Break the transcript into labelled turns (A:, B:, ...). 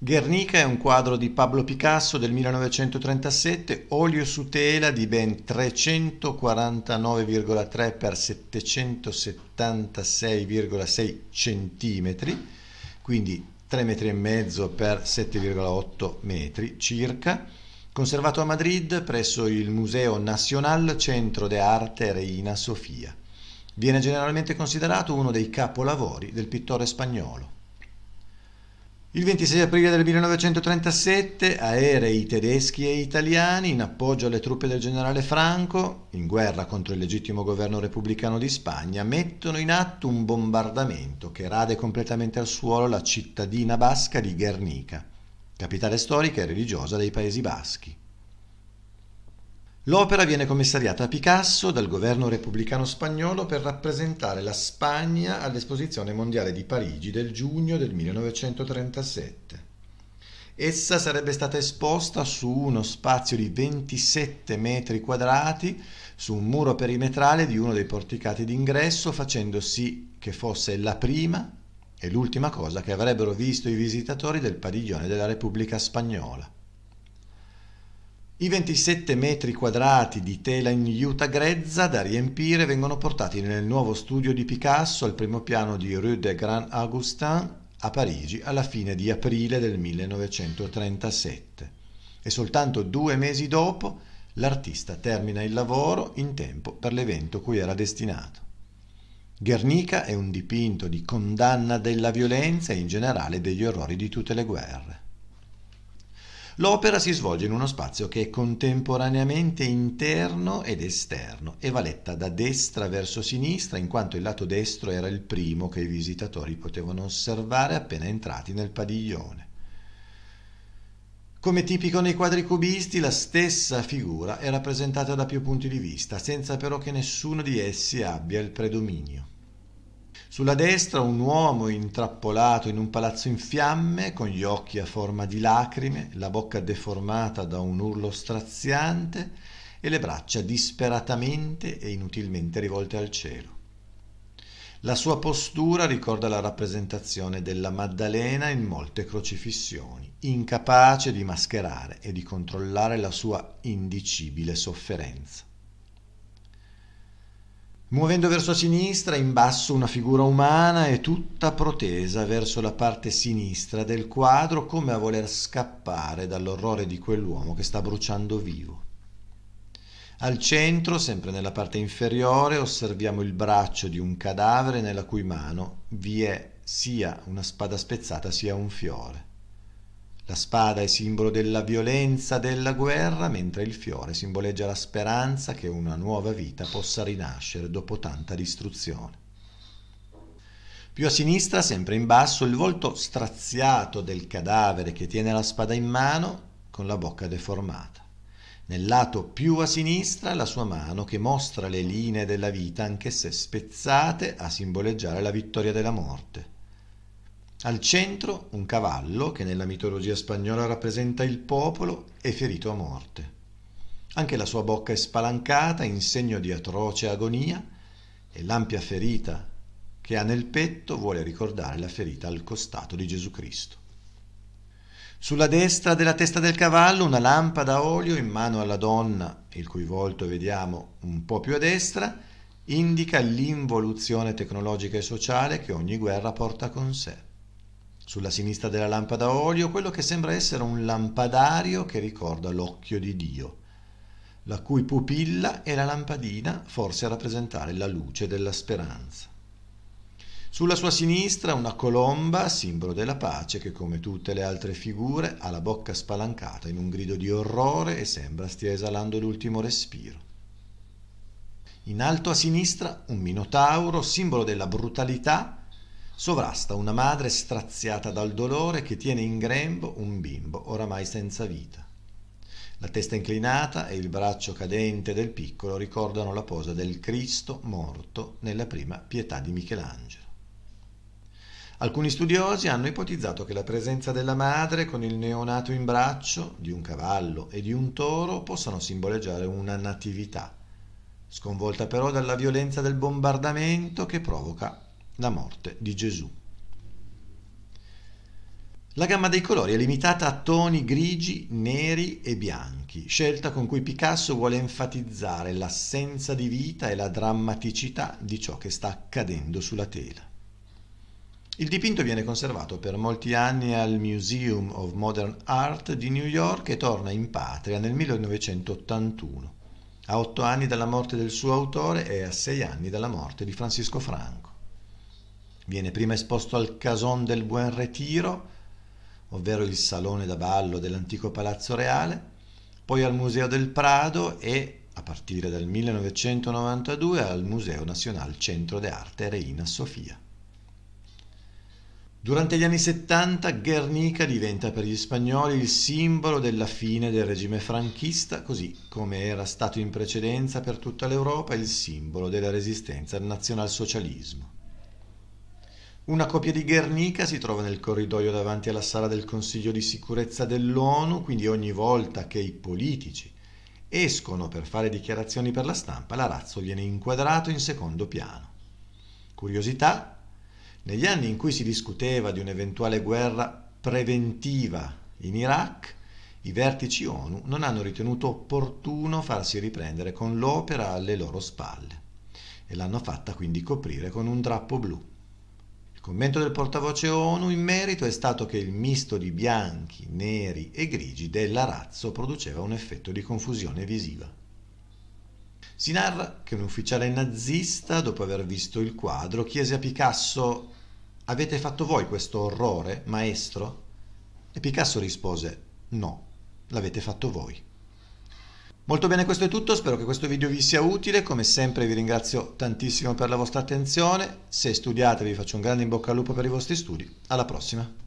A: Guernica è un quadro di Pablo Picasso del 1937, olio su tela di ben 349,3 x 776,6 cm, quindi 3,5 metri per 7,8 m circa, conservato a Madrid presso il Museo Nacional Centro de Arte Reina Sofia. Viene generalmente considerato uno dei capolavori del pittore spagnolo. Il 26 aprile del 1937 aerei tedeschi e italiani in appoggio alle truppe del generale Franco, in guerra contro il legittimo governo repubblicano di Spagna, mettono in atto un bombardamento che rade completamente al suolo la cittadina basca di Guernica, capitale storica e religiosa dei Paesi Baschi. L'opera viene commissariata a Picasso dal governo repubblicano spagnolo per rappresentare la Spagna all'Esposizione Mondiale di Parigi del giugno del 1937. Essa sarebbe stata esposta su uno spazio di 27 metri quadrati su un muro perimetrale di uno dei porticati d'ingresso facendo sì che fosse la prima e l'ultima cosa che avrebbero visto i visitatori del padiglione della Repubblica Spagnola. I 27 metri quadrati di tela in juta grezza da riempire vengono portati nel nuovo studio di Picasso al primo piano di Rue des Grands Augustins a Parigi alla fine di aprile del 1937 e soltanto due mesi dopo l'artista termina il lavoro in tempo per l'evento cui era destinato. Guernica è un dipinto di condanna della violenza e in generale degli orrori di tutte le guerre. L'opera si svolge in uno spazio che è contemporaneamente interno ed esterno e va letta da destra verso sinistra in quanto il lato destro era il primo che i visitatori potevano osservare appena entrati nel padiglione. Come tipico nei quadri cubisti, la stessa figura è rappresentata da più punti di vista, senza però che nessuno di essi abbia il predominio. Sulla destra un uomo intrappolato in un palazzo in fiamme, con gli occhi a forma di lacrime, la bocca deformata da un urlo straziante e le braccia disperatamente e inutilmente rivolte al cielo. La sua postura ricorda la rappresentazione della Maddalena in molte crocifissioni, incapace di mascherare e di controllare la sua indicibile sofferenza. Muovendo verso sinistra, in basso una figura umana è tutta protesa verso la parte sinistra del quadro come a voler scappare dall'orrore di quell'uomo che sta bruciando vivo. Al centro, sempre nella parte inferiore, osserviamo il braccio di un cadavere nella cui mano vi è sia una spada spezzata sia un fiore. La spada è simbolo della violenza, della guerra, mentre il fiore simboleggia la speranza che una nuova vita possa rinascere dopo tanta distruzione. Più a sinistra, sempre in basso, il volto straziato del cadavere che tiene la spada in mano con la bocca deformata. Nel lato più a sinistra la sua mano che mostra le linee della vita, anche se spezzate, a simboleggiare la vittoria della morte. Al centro un cavallo che nella mitologia spagnola rappresenta il popolo è ferito a morte. Anche la sua bocca è spalancata in segno di atroce agonia e l'ampia ferita che ha nel petto vuole ricordare la ferita al costato di Gesù Cristo. Sulla destra della testa del cavallo una lampada a olio in mano alla donna, il cui volto vediamo un po' più a destra, indica l'involuzione tecnologica e sociale che ogni guerra porta con sé. Sulla sinistra della lampada a olio quello che sembra essere un lampadario che ricorda l'occhio di Dio, la cui pupilla è la lampadina forse a rappresentare la luce della speranza. Sulla sua sinistra una colomba, simbolo della pace, che come tutte le altre figure ha la bocca spalancata in un grido di orrore e sembra stia esalando l'ultimo respiro. In alto a sinistra un minotauro, simbolo della brutalità, sovrasta una madre straziata dal dolore che tiene in grembo un bimbo oramai senza vita. La testa inclinata e il braccio cadente del piccolo ricordano la posa del Cristo morto nella prima pietà di Michelangelo. Alcuni studiosi hanno ipotizzato che la presenza della madre con il neonato in braccio, di un cavallo e di un toro possano simboleggiare una natività, sconvolta però dalla violenza del bombardamento che provoca la morte di Gesù. La gamma dei colori è limitata a toni grigi, neri e bianchi, scelta con cui Picasso vuole enfatizzare l'assenza di vita e la drammaticità di ciò che sta accadendo sulla tela. Il dipinto viene conservato per molti anni al Museum of Modern Art di New York e torna in patria nel 1981, a otto anni dalla morte del suo autore e a sei anni dalla morte di Francisco Franco. Viene prima esposto al Cason del Buen Retiro, ovvero il salone da ballo dell'antico Palazzo Reale, poi al Museo del Prado e, a partire dal 1992, al Museo Nazionale Centro d'Arte Reina Sofia. Durante gli anni 70 Guernica diventa per gli spagnoli il simbolo della fine del regime franchista, così come era stato in precedenza per tutta l'Europa il simbolo della resistenza al nazionalsocialismo. Una copia di Guernica si trova nel corridoio davanti alla sala del Consiglio di sicurezza dell'ONU, quindi ogni volta che i politici escono per fare dichiarazioni per la stampa, l'arazzo viene inquadrato in secondo piano. Curiosità? Negli anni in cui si discuteva di un'eventuale guerra preventiva in Iraq, i vertici ONU non hanno ritenuto opportuno farsi riprendere con l'opera alle loro spalle e l'hanno fatta quindi coprire con un drappo blu commento del portavoce ONU in merito è stato che il misto di bianchi, neri e grigi dell'arazzo produceva un effetto di confusione visiva. Si narra che un ufficiale nazista, dopo aver visto il quadro, chiese a Picasso Avete fatto voi questo orrore, maestro? E Picasso rispose No, l'avete fatto voi. Molto bene, questo è tutto, spero che questo video vi sia utile, come sempre vi ringrazio tantissimo per la vostra attenzione, se studiate vi faccio un grande in bocca al lupo per i vostri studi, alla prossima!